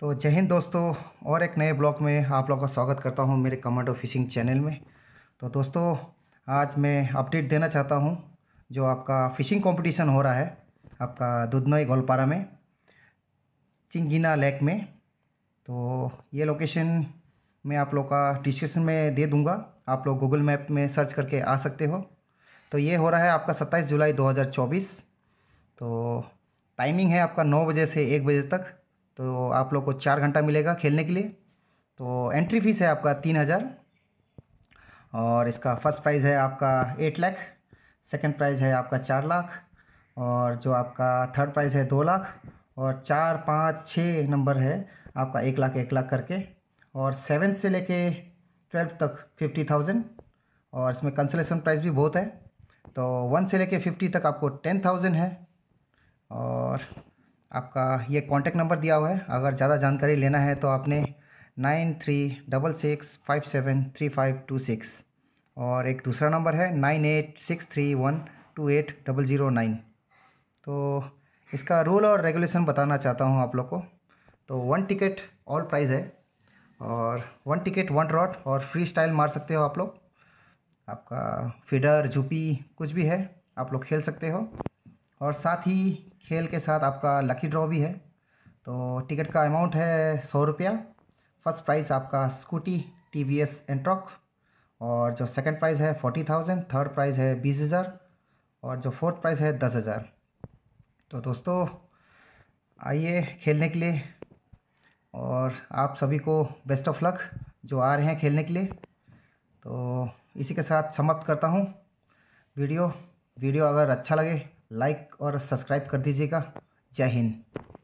तो जय हिंद दोस्तों और एक नए ब्लॉग में आप लोगों का स्वागत करता हूं मेरे कमांडो फिशिंग चैनल में तो दोस्तों आज मैं अपडेट देना चाहता हूं जो आपका फ़िशिंग कंपटीशन हो रहा है आपका दुधनोई गोलपारा में चिंगिना लेक में तो ये लोकेशन मैं आप लोग का डिस्क्रिप्शन में दे दूंगा आप लोग गूगल मैप में सर्च करके आ सकते हो तो ये हो रहा है आपका सत्ताईस जुलाई दो तो टाइमिंग है आपका नौ बजे से एक बजे तक तो आप लोग को चार घंटा मिलेगा खेलने के लिए तो एंट्री फीस है आपका तीन हज़ार और इसका फर्स्ट प्राइज़ है आपका एट लाख सेकंड प्राइज़ है आपका चार लाख और जो आपका थर्ड प्राइज़ है दो लाख और चार पाँच छः नंबर है आपका एक लाख एक लाख करके और सेवन्थ से लेके ट्वेल्थ तक फिफ्टी थाउजेंड और इसमें कंसलेशन प्राइस भी बहुत है तो वन से लेके फिफ्टी तक आपको टेन थाउजेंड है और आपका ये कॉन्टैक्ट नंबर दिया हुआ है अगर ज़्यादा जानकारी लेना है तो आपने nine three double six five seven three five two six और एक दूसरा नंबर है nine eight six three one two eight double zero nine तो इसका रूल और रेगुलेशन बताना चाहता हूँ आप लोग को तो वन टिकट ऑल प्राइज़ है और वन टिकट वन रॉट और फ्री स्टाइल मार सकते हो आप लोग आपका फिडर जूपी कुछ भी है आप लोग खेल सकते हो और साथ ही खेल के साथ आपका लकी ड्रॉ भी है तो टिकट का अमाउंट है सौ रुपया फर्स्ट प्राइज़ आपका scooty T V S Ntorq और जो सेकंड प्राइज़ है फोर्टी थाउजेंड थर्ड प्राइज़ है बीस हज़ार और जो फोर्थ प्राइज़ है दस हज़ार तो दोस्तों आइए खेलने के लिए और आप सभी को बेस्ट ऑफ लक जो आ रहे हैं खेलने के लिए तो इसी के साथ समाप्त करता हूँ वीडियो वीडियो अगर अच्छा लगे लाइक और सब्सक्राइब कर दीजिएगा जय हिंद